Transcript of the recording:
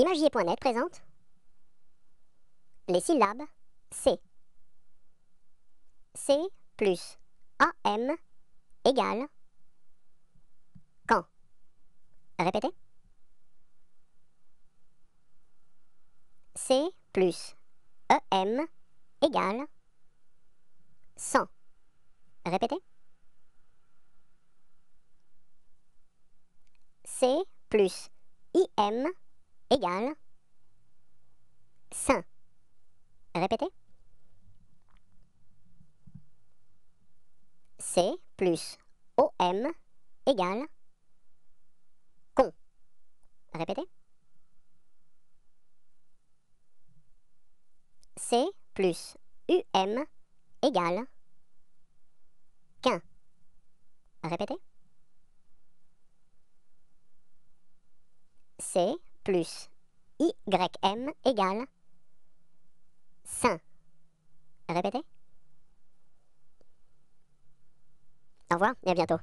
Imagier.net présente les syllabes C. C plus AM égale quand. Répétez. C plus EM égale 100. Répétez. C plus IM égale 5. Répétez. C plus OM égale con. Répétez. C plus UM égale quin. Répétez. C plus YM égale 5. Répétez. Au revoir et à bientôt.